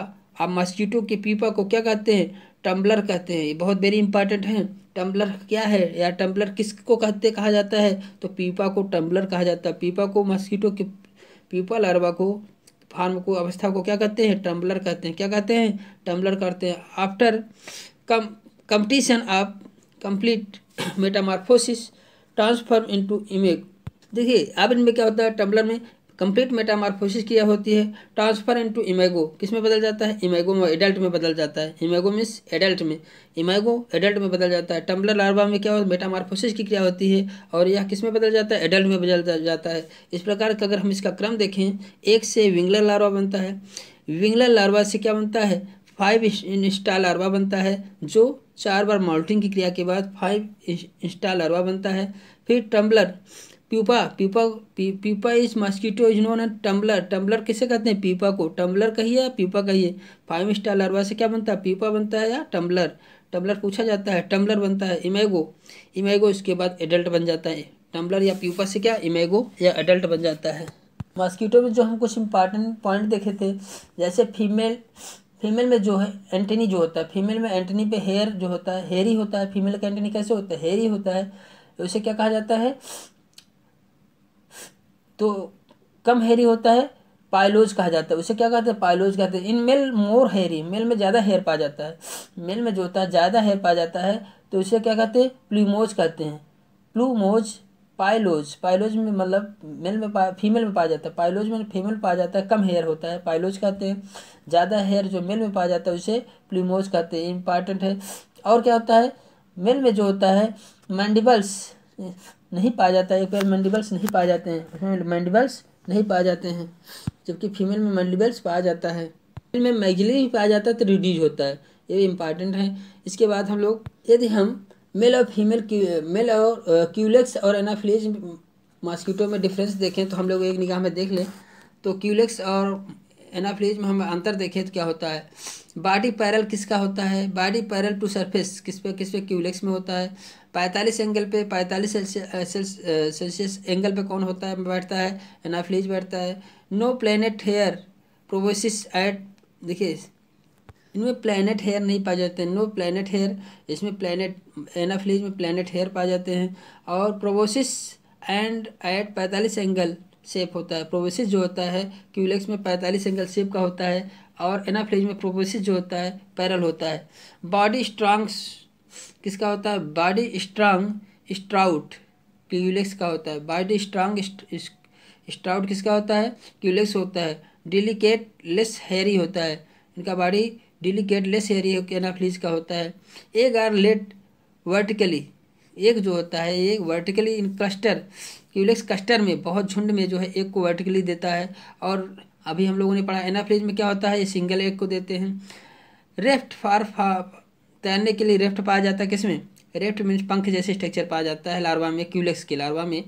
आप मस्कीटो के पीपा को क्या कहते हैं टम्बलर कहते हैं ये बहुत वेरी इंपॉर्टेंट है टम्बलर क्या है या टम्बलर किस को कहते कहा जाता है तो पीपा को टम्बलर कहा जाता है पीपा को मस्कीटो के पीपा लार्वा को फार्म को अवस्था को क्या कहते हैं टम्बलर कहते हैं क्या कहते हैं टम्बलर करते हैं after completion of complete metamorphosis transform into imago देखिए अब इनमें क्या होता है टम्बलर में कंप्लीट मेटामार्फोसिस किया होती है ट्रांसफर इनटू इमेगो किस में बदल जाता है इमेगो में एडल्ट में बदल जाता है इमेगो मीन्स एडल्ट में इमेगो एडल्ट में बदल जाता है टम्बलर लार्वा में क्या मेटामार्फोसिस की क्रिया होती है और यह किस में बदल जाता है एडल्ट में बदल जाता है इस प्रकार का अगर हम इसका क्रम देखें एक से विंगलर लार्वा बनता है विंगलर लार्वा से क्या बनता है फाइव इंस्टा लार्वा बनता है जो चार बार माउल्टिंग की क्रिया के बाद फाइव इंस्टा लार्वा बनता है फिर tumbler pupa pupa pupa is mosquito is known tumbler tumbler किसे कहते हैं पीपा को टम्बलर कहिए या पीपा कहिए फाइव स्टार लार्वा से क्या बनता है पीपा बनता है या टम्बलर टम्बलर पूछा जाता है टम्बलर बनता है इमेगो इमेगो इसके बाद एडल्ट बन जाता है टम्बलर या पीपा से क्या इमेगो या एडल्ट बन जाता है मॉस्किटो में जो हम कुछ इंपॉर्टेंट पॉइंट देखे थे जैसे फीमेल फीमेल में जो है एंटनी जो होता है फीमेल में एंटनी पे हेयर जो होता है हेयर ही होता है फीमेल का एंटनी कैसे होता है हेयर ही होता है उसे क्या कहा जाता है तो कम हेरी होता है पायलोज कहा जाता है उसे क्या कहते हैं पायलोज कहते हैं इन मेल मोर हेरी मेल में ज़्यादा हेयर पाया जाता है मेल में जो होता है ज़्यादा हेयर पाया जाता है तो उसे क्या कहते हैं प्लूमोज कहते हैं प्लूमोज पायलोज पायलोज में मतलब मेल में पा फीमेल में पाया जाता है पायलोज में फीमेल पाया जाता है कम हेयर होता है पायलोज कहते हैं ज़्यादा हेयर जो मेल में पाया जाता है उसे प्लूमोज कहते हैं इंपॉर्टेंट है और क्या होता है मेल में जो होता है मैंडिबल्स नहीं पाया जाता है एक मैंडिबल्स नहीं पाए जाते हैं मैंडिबल्स नहीं पाए जाते हैं जबकि फीमेल में मैंडिबल्स पाया जाता है फीमेल में मैगजिली भी पाया जाता है तो रिड्यूज होता है ये इंपॉर्टेंट है इसके बाद हम लोग यदि हम मेल और फीमेल मेल और क्यूलेक्स और एनाफिलेज मॉस्किटो में डिफरेंस देखें तो हम लोग एक निगाह में देख लें तो क्यूलेक्स और एनाफ्लिज में हम अंतर देखें तो क्या होता है बॉडी पैरल किसका होता है बॉडी पैरल टू सरफेस किस पे किस पे क्यूलेक्स में होता है पैंतालीस एंगल पे पैंतालीस सेल्सियस एंगल पे कौन होता है बैठता है एनाफ्लिज बैठता है no palmate hair proboscis at देखिए इनमें प्लेनेट हेयर नहीं पाए जाते हैं नो प्लेनेट हेयर इसमें प्लेनेट एनाफ्लिज में प्लेनेट हेयर पाए जाते हैं और प्रोबोसिस एंड एट पैंतालीस एंगल शेप होता है प्रोबेसिस जो होता है क्यूलेक्स में पैंतालीस एंगल शेप का होता है और एनाफ्लेज में प्रोबेसिस जो होता है पैरल होता है बॉडी स्ट्रांग किसका होता है बॉडी स्ट्रांग स्ट्राउट क्यूलेक्स का होता है बॉडी स्ट्रांग स्ट्राउट किसका होता है क्यूलेक्स होता है डिलीकेट लेस हेरी होता है इनका body delicate less hairy anopheles का होता है एक आर लेट वर्टिकली एक जो होता है एक vertically in cluster culex cluster में बहुत झुंड में जो है एक को वर्टिकली देता है और अभी हम लोगों ने पढ़ा एनाफ्लेज में क्या होता है ये सिंगल एक को देते हैं रेफ्ट फार फा तैरने के लिए रेफ्ट पाया जाता है किसमें रेफ्ट मीन्स पंख जैसे स्ट्रक्चर पाया जाता है लार्वा में क्यूलेक्स के लार्वा में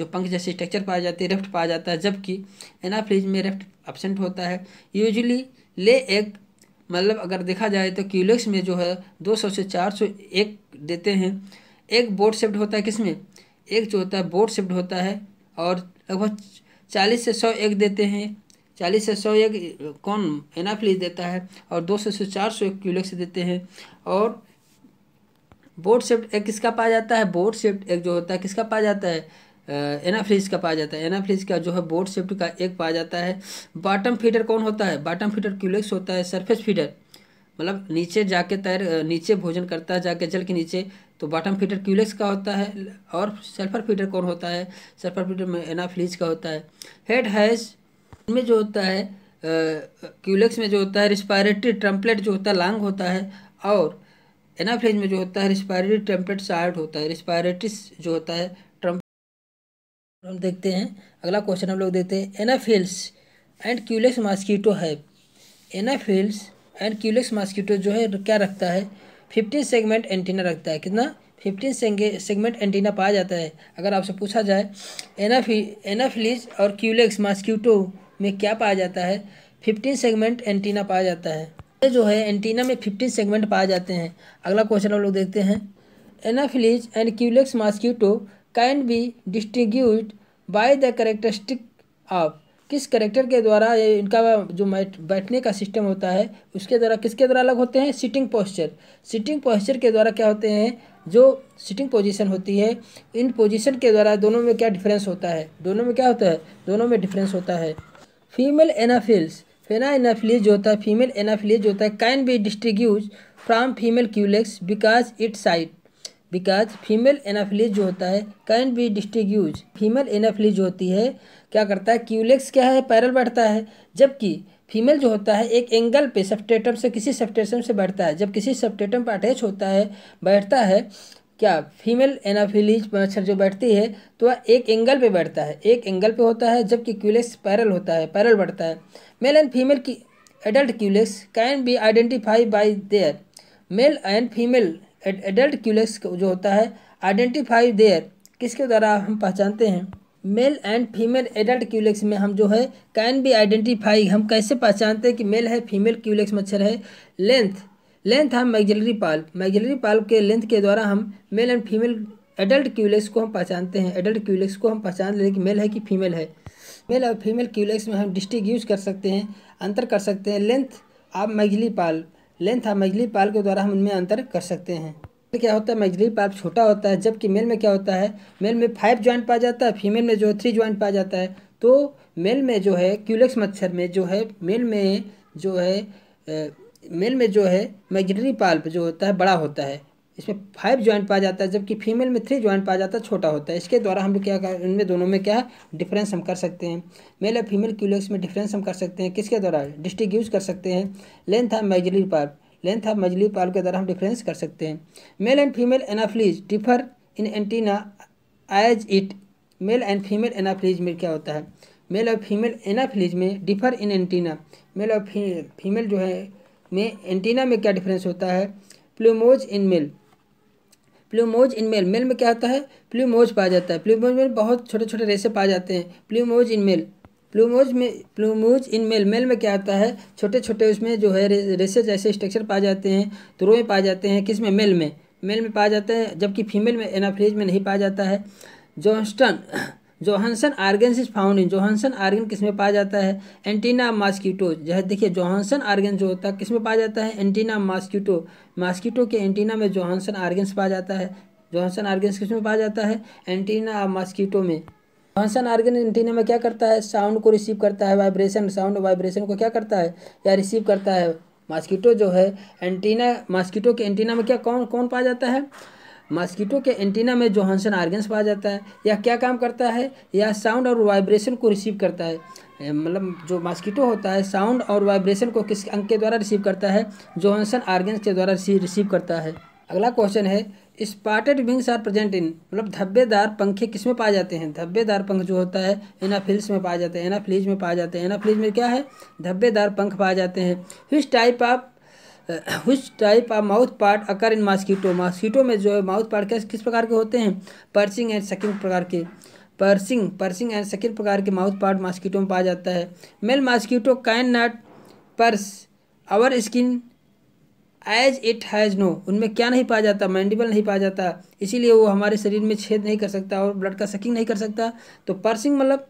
जो पंख जैसे स्ट्रक्चर पाया जाते हैं रेफ्ट पाया जाता है जबकि एनाफ्लेज में रेफ्ट एबसेंट होता है यूजली ले एक मतलब अगर देखा जाए तो क्यूलेक्स में जो है दो से चार एक देते हैं एक बोर्ड सेफ्ट होता है किसमें एक जो होता है बोर्ड शिफ्ट होता है और लगभग चालीस से सौ एक देते हैं चालीस से सौ एक कौन एनाफ्लीस देता है और दो सौ से चार सौ एक क्यूलेक्स देते हैं और बोर्ड शिफ्ट एक किसका पाया जाता है बोर्ड शिफ्ट एक जो होता है किसका पाया जाता है एनाफ्लिस का पाया जाता है एनाफ्लिस का जो है बोर्ड शिफ्ट का एक पाया जाता है बॉटम फीडर कौन होता है बॉटम फीडर क्यूलेक्स होता है सरफेस फीडर मतलब नीचे जाके तैर नीचे भोजन करता है जाके जल के नीचे तो बॉटम फीटर क्यूलेक्स का होता है और सल्फर फीटर कौन होता है सल्फर फीटर में एनाफ्लीज का होता है हेड हैज में जो होता है क्यूलेक्स में जो होता है रिस्पायरेटरी ट्रम्पलेट जो होता है लांग होता है और एनाफ्लिज में जो होता है रिस्पायरेटरी ट्रम्पलेट शार्ट होता है रिस्पायरेटिस जो होता है ट्रम्पलेट हम देखते हैं अगला क्वेश्चन हम लोग देखते हैं एनाफिल्स एंड क्यूलेक्स मास्कीटो है एनाफिल्स एंड क्यूलेक्स मास्कीटो जो है क्या रखता है फिफ्टीन सेगमेंट एंटीना रखता है कितना फिफ्टीन सेगमेंट एंटीना पाया जाता है अगर आपसे पूछा जाए एनाफी एनाफिलीज और क्यूलेक्स मास्क्यूटो में क्या पाया जाता है फिफ्टीन सेगमेंट एंटीना पाया जाता है ये जो है एंटीना में फिफ्टीन सेगमेंट पाए जाते हैं अगला क्वेश्चन हम लोग देखते हैं anopheles and culex mosquito can be distinguished by the characteristic of किस करेक्टर के द्वारा इनका जो बैठने का सिस्टम होता है उसके द्वारा किसके द्वारा अलग होते हैं सिटिंग पोस्चर सिटिंग पोस्चर के द्वारा क्या होते हैं जो सिटिंग पोजीशन होती है इन पोजीशन के द्वारा दोनों में क्या डिफरेंस होता है दोनों में क्या होता है दोनों में डिफरेंस होता है फीमेल एनाफिल्स फेना एनाफिलीज जो होता है फीमेल एनाफिलीज जो होता है can be distinguished from female culex because it sight because female anopheles जो होता है can be distinguished female anopheles जो होती है क्या करता है क्यूलेक्स क्या है पैरल बैठता है जबकि फीमेल जो होता है एक एंगल पे सेप्टेटम से किसी सेप्टेटम से बैठता है जब किसी सेप्टेटम पर अटैच होता है बैठता है क्या फीमेल एनाफिलीज मच्छर जो बैठती है तो वह एक एंगल पे बैठता है एक एंगल पे होता है जबकि क्यूलेक्स पैरल होता है पैरल बढ़ता है मेल एंड फीमेल की adult culex can be identified by their male and female adult culex जो होता है आइडेंटिफाई देयर किसके द्वारा हम पहचानते हैं male and female adult culex में हम जो है कैन बी आइडेंटिफाई हम कैसे पहचानते हैं कि मेल है फीमेल क्यूलेक्स मच्छर है लेंथ लेंथ हम मैगजलरी पाल मैगजलरी पाल के लेंथ के द्वारा हम male and female adult culex को हम पहचानते हैं एडल्ट क्यूलेक्स को हम पहचान हैं कि मेल है कि फीमेल है मेल और फीमेल क्यूलेक्स में हम डिस्टिक यूज कर सकते हैं अंतर कर सकते हैं लेंथ आप मैगजली पाल लेंथ आप मैगजली पाल के द्वारा हम उनमें अंतर कर सकते हैं क्या होता है मैगजीन पार्प छोटा होता है जबकि मेल में क्या होता है मेल में फाइव ज्वाइंट पाया जाता है फीमेल में जो है थ्री ज्वाइंट पाया जाता है तो मेल में जो है क्यूलेक्स मच्छर में जो है मेल में जो है मेल में जो है मैगजनरी पाल्प जो होता है बड़ा होता है इसमें फाइव ज्वाइंट पाया जाता है जबकि फीमेल में थ्री ज्वाइंट पाया जाता है छोटा होता है इसके द्वारा हम लोग क्या कर इनमें दोनों में क्या डिफरेंस हम कर सकते हैं मेल और फीमेल क्यूलेक्स में डिफरेंस हम कर सकते हैं किसके द्वारा डिस्टिक यूज कर सकते हैं लेंथ है मैगजनरी पाल्प लेंथ ऑफ मजली पाल के द्वारा हम डिफरेंस कर सकते हैं male and female anopheles differ in antenna as it male and female anopheles में क्या होता है मेल और फीमेल एनाफ्लीज में डिफर इन एंटीना मेल और फीमेल जो है में एंटीना में क्या डिफरेंस होता है plumose in male plumose in male male में क्या होता है प्लूमोज पाया जाता है प्लूमोज में बहुत छोटे छोटे रेसे पाए जाते हैं प्लूमोज इन मेल प्लूमोज में प्लूमोज इन मेल मेल में क्या आता है छोटे छोटे उसमें जो है रेसेज ऐसे स्ट्रक्चर पाए जाते हैं तुरो में पाए जाते हैं किस में मेल में मेल में पाया जाता है जबकि फीमेल में एनाफ्रेज में नहीं पाया जाता है Johnston Johnston organs is found in Johnston organ किस में पाया जाता है एंटीना मास्कीटो है देखिए जोहानसन आर्गन जो होता है किस में पाया जाता है एंटीना मास्कीटो मास्कीटो के एंटीना में जोहानसन आर्गेंस पाया जाता है जोहानसन आर्गेंस किस में पाया जाता है एंटीना मास्कीटो में जॉनसन आर्गन एंटीना में क्या करता है साउंड को रिसीव करता है वाइब्रेशन साउंड वाइब्रेशन को क्या करता है या रिसीव करता है मास्किटो जो है एंटीना मास्किटो के एंटीना में क्या कौन कौन पाया जाता है मास्किटो के एंटीना में जो हंसन आर्गेंस पाया जाता है यह क्या काम करता है यह साउंड और वाइब्रेशन को रिसीव करता है मतलब जो मास्किटो होता है साउंड और वाइब्रेशन को किस अंग के द्वारा रिसीव करता है जो हंसन आर्गेंस के द्वारा रिसीव करता है अगला क्वेश्चन है spotted wings are present in मतलब धब्बेदार पंखे किस में पाए जाते हैं धब्बेदार पंख जो होता है एनाफिल्स में पाए जाते हैं एनाफ्लीज में पाए जाते हैं एनाफ्लीज में क्या है धब्बेदार पंख पाए जाते हैं which type of which type of mouth part occur in mosquito mosquito में जो है माउथ पार्ट क्या किस प्रकार के होते हैं पर्सिंग एंड सेकंड प्रकार के पर्सिंग पर्सिंग एंड सेकंड प्रकार के माउथ पार्ट मास्कीटो में पाया जाता है male mosquito can not pierce our skin as it has no उनमें क्या नहीं पाया जाता मैंडिबल नहीं पाया जाता इसीलिए वो हमारे शरीर में छेद नहीं कर सकता और ब्लड का सकिंग नहीं कर सकता तो पर्सिंग मतलब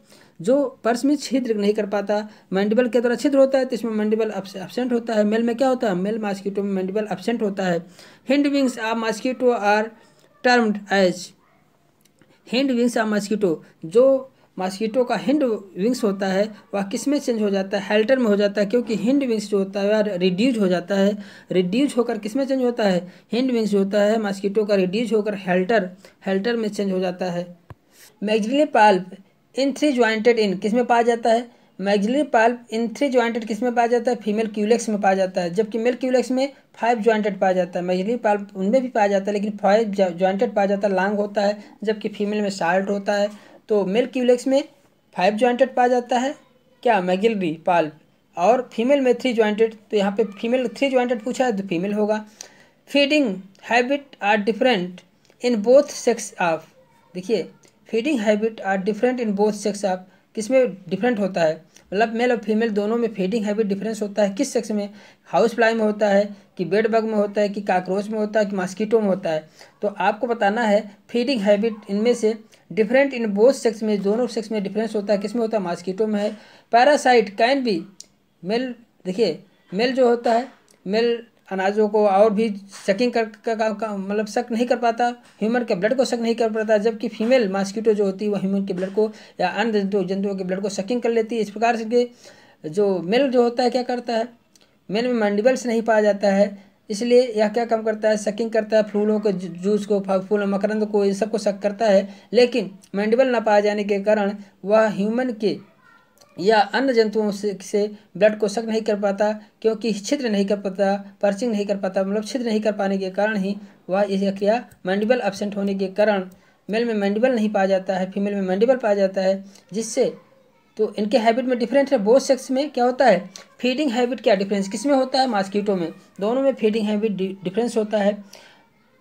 जो पर्स में छिद्र नहीं कर पाता मैंडिबल के द्वारा छिद्र होता है तो इसमें मैंडिबल एबसेंट होता है मेल में क्या होता है मेल मास्किटो में मैंडिबल एबसेंट होता है hind wings are mosquito are termed as hind wings are mosquito जो मॉस्किटो का हिंड विंग्स होता है वह किस में चेंज हो जाता है हेल्टर में हो जाता है क्योंकि हिंड विंग्स जो होता है वह रिड्यूज हो जाता है रिड्यूज होकर किस में चेंज होता है हिंड विंग्स जो होता है मॉस्किटो का रिड्यूज होकर हेल्टर हेल्टर में चेंज हो जाता है maxillary palp in three jointed in किस में पाया जाता है maxillary palp in three jointed किस में पाया जाता है फीमेल क्यूलेक्स में पाया जाता है जबकि मेल क्यूलेक्स में फाइव ज्वाइंटेड पाया जाता है मैगजिली पाल्प उनमें भी पाया जाता है लेकिन फाइव ज्वाइंटेड पाया जाता है लॉन्ग होता है जबकि फीमेल में शार्ट होता है तो मेल क्यूलेक्स में फाइव जॉइंटेड पाया जाता है क्या मैगिलरी पाल्प और फीमेल में थ्री जॉइंटेड तो यहाँ पे फीमेल थ्री जॉइंटेड पूछा है तो फीमेल होगा feeding habit are different in both sex of देखिए feeding habit are different in both sex of किसमें डिफरेंट होता है मतलब मेल और फीमेल दोनों में फीडिंग हैबिट डिफरेंस होता है किस सेक्स में हाउस फ्लाई में होता है कि बेड बग में होता है कि काकरोच में होता है कि मॉस्किटो में होता है तो आपको बताना है फीडिंग हैबिट इनमें से डिफरेंट इन बोथ सेक्स में दोनों सेक्स में डिफरेंस होता है किस में होता है मॉस्किटो में है पैरासाइट कैन बी मेल देखिए मेल जो होता है मेल अनाजों को और भी शकिंग कर, मतलब शक नहीं कर पाता ह्यूमन के ब्लड को शक नहीं कर पाता जबकि फीमेल मॉस्किटो जो होती है वह ह्यूमन के ब्लड को या अन्य जंतु जंतुओं के ब्लड को शकिंग कर लेती है इस प्रकार से जो मेल जो होता है क्या करता है मेल में मैंडिबल्स नहीं पाया जाता है इसलिए यह क्या काम करता है शकिंग करता है फूलों के जूस को फूल मकरंद को इन सबको शक करता है लेकिन मैंडिबल ना पाए जाने के कारण वह ह्यूमन के या अन्य जंतुओं से ब्लड को शक नहीं कर पाता क्योंकि छिद्र नहीं कर पाता पर्चिंग नहीं कर पाता मतलब छिद्र नहीं कर पाने के कारण ही वह इस क्रिया मैंडिबल एबसेंट होने के कारण मेल में मैंडिबल नहीं पाया जाता है फीमेल में मैंडिबल पाया जाता है जिससे तो इनके हैबिट में डिफरेंट है बोथ सेक्स में क्या होता है फीडिंग हैबिट क्या डिफरेंस किस में होता है मास्कीटो में दोनों में फीडिंग हैबिट डिफरेंस होता है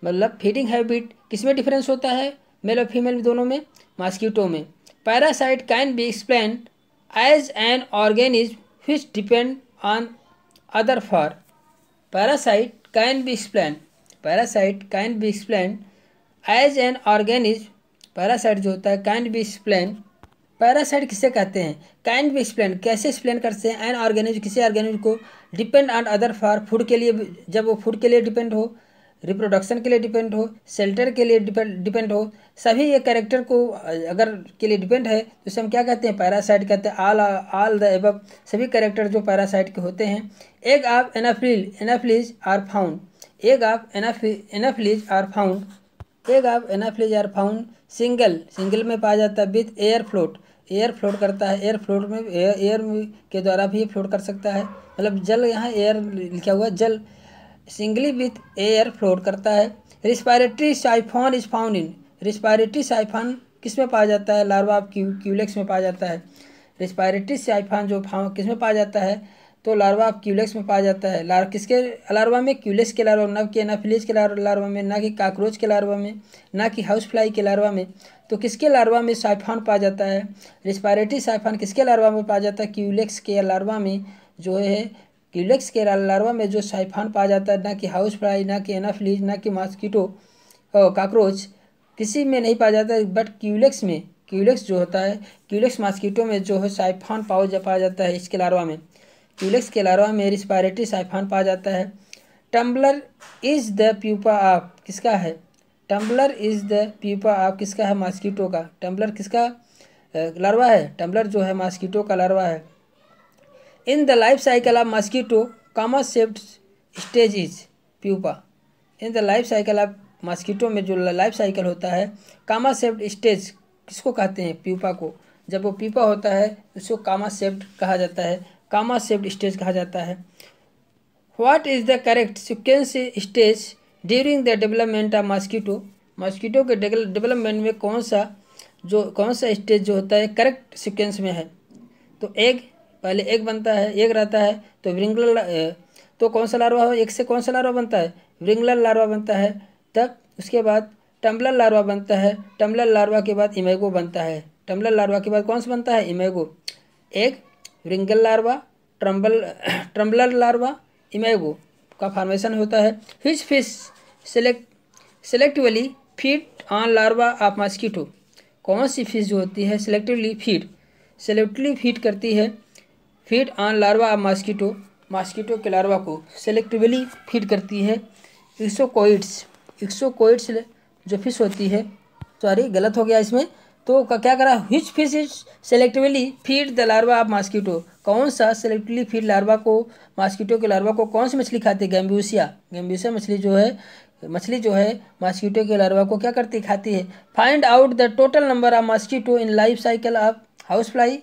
मतलब फीडिंग हैबिट किस में डिफरेंस होता है मेल और फीमेल दोनों में मास्कीटो में parasite can be explain as an organism which depend on other for parasite can be explain parasite can be explain as an organism parasite जो होता है कैन बी एक्सप्लेन पैरासाइट किसे कहते हैं कैन बी एक्सप्लेन कैसे explain करते हैं an organism किसी ऑर्गेनिज को depend on other for food के लिए जब वो फूड के लिए डिपेंड हो रिप्रोडक्शन के लिए डिपेंड हो शेल्टर के लिए डिपेंड हो सभी ये कैरेक्टर को अगर के लिए डिपेंड है तो इसे हम क्या कहते हैं पैरासाइट कहते हैं आल आल द एब सभी कैरेक्टर जो पैरासाइट के होते हैं egg of anopheles anopheles are found egg of anopheles are found egg of anopheles are found single single में पाया जाता है with air float air float करता है एयर फ्लोट में एयर के द्वारा भी फ्लोट कर सकता है मतलब जल यहाँ एयर लिखा हुआ जल सिंगली विथ एयर फ्लोट करता है respiratory siphon is found in respiratory siphon किस में पाया जाता है लार्वा ऑफ क्यूलेक्स में पाया जाता है रिस्पायरेटरी साइफॉन जो फाउंड किस में पाया जाता है तो लार्वा आप क्यूलेक्स में पाया जाता है लार किसके लार्वा में क्यूलेक्स के लार्वा ना कि एनाफिलिज के लार्वा में ना कि काकरोच के लार्वा में ना कि हाउस फ्लाई के लार्वा में तो किसके लार्वा में साइफॉन पाया जाता है रिस्पायरेटरी साइफान किसके लार्वा में पाया जाता है क्यूलेक्स के लार्वा में जो है क्यूलेक्स के लार्वा में जो साइफान पाया जाता है ना कि हाउस फ्लाई ना कि एनाफ्लीज ना कि मॉस्किटो काकरोच किसी में नहीं पाया जाता बट क्यूलेक्स में क्यूलेक्स जो होता है क्यूलेक्स मॉस्किटो में जो है साइफान पाओ जा पाया जाता है इसके लार्वा में क्यूलेक्स के लार्वा में रिस्पायरेटरी साइफान पाया जाता है टम्बलर इज़ द प्यूपा आप किसका है टम्बलर इज़ द प्यूपा आप किसका है मॉस्किटो का टम्बलर किसका लार्वा है टम्बलर जो है मॉस्किटो का लार्वा है in the life cycle of mosquito common shaped stage is pupa in the life cycle of mosquito में जो लाइफ साइकिल होता है कामा सेफ्ट स्टेज किसको कहते हैं प्यूपा को जब वो पीपा होता है उसको कामा सेफ्ट कहा जाता है कामा सेफ्ट स्टेज कहा जाता है what is the correct sequence stage during the development of mosquito mosquito के डेवलपमेंट में कौन सा जो कौन सा स्टेज जो होता है करेक्ट सिक्वेंस में है तो एग पहले एक बनता है एक रहता है तो विंगलर तो कौन सा लार्वा हो एक से कौन सा लार्वा बनता है व्रिंगलर लार्वा बनता है तब उसके बाद टम्बलर लार्वा बनता है टम्बलर लार्वा के बाद इमेगो बनता है टम्बलर लार्वा के बाद कौन सा बनता है इमेगो एक wriggler larva tumbler tumbler larva imago का फॉर्मेशन होता है fish fish select selectively feed on larva of mosquito कौन सी फिश जो होती है सेलेक्टिवली फीड सेलेक्टिवली फीड करती है feed on larva mosquito mosquito के लार्वा को सेलेक्टिवली फीड करती है एक्सोकोइड्स एक्सोकोइड्स जो फिश होती है सॉरी गलत हो गया इसमें तो क्या करा which fish is selectively feed the larva of mosquito कौन सा सेलेक्टिवली फीड लार्वा को मॉस्किटो के लार्वा को कौन सी मछली खाती है गैम्ब्यूसिया गैम्ब्यूसिया मछली जो है मछली जो है मॉस्किटो के लार्वा को क्या करती खाती है find out the total number of mosquito in life cycle of house fly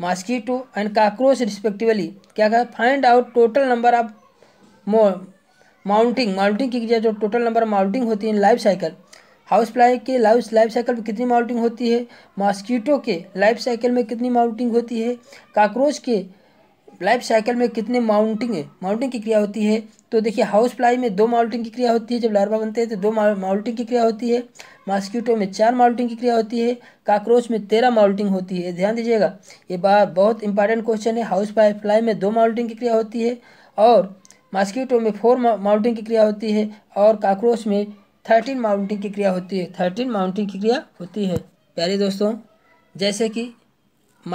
mosquito and cockroach respectively क्या कहा find out total number of moulting moulting की जाए जो टोटल नंबर माउंटिंग होती है लाइफ साइकिल हाउस फ्लाई के life life cycle में कितनी माउंटिंग होती है मॉस्किटो के लाइफ साइकिल में कितनी माउंटिंग होती है काक्रोच के लाइफ साइकिल में कितने माउंटिंग है माउंटिंग की क्रिया होती है तो देखिए हाउस फ्लाई में दो माउंटिंग की क्रिया होती है जब लार्वा बनते हैं तो दो माउंटिंग की क्रिया होती है मॉस्किटो में चार माउंटिंग की क्रिया होती है काकरोच में तेरह माउंटिंग होती है ध्यान दीजिएगा ये बात बहुत इंपॉर्टेंट क्वेश्चन है हाउस फ्लाई में दो माउंटिंग की क्रिया होती है और मॉस्किटो में फोर माउंटिंग की क्रिया होती है और काकरोच में थर्टीन माउंटिंग की क्रिया होती है थर्टीन माउंटिंग की क्रिया होती है प्यारे दोस्तों जैसे कि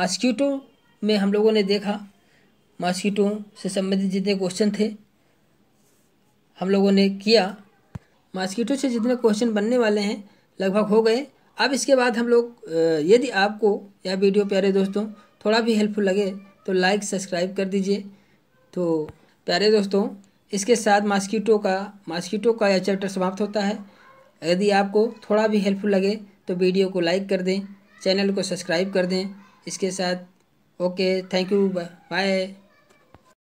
मॉस्किटो में हम लोगों ने देखा मॉस्किटो से संबंधित जितने क्वेश्चन थे हम लोगों ने किया मॉस्किटो से जितने क्वेश्चन बनने वाले हैं लगभग हो गए अब इसके बाद हम लोग यदि आपको यह वीडियो प्यारे दोस्तों थोड़ा भी हेल्पफुल लगे तो लाइक सब्सक्राइब कर दीजिए तो प्यारे दोस्तों इसके साथ मॉस्किटो का मॉस्किटो का यह चैप्टर समाप्त होता है यदि आपको थोड़ा भी हेल्पफुल लगे तो वीडियो को लाइक कर दें चैनल को सब्सक्राइब कर दें इसके साथ ओके थैंक यू बाय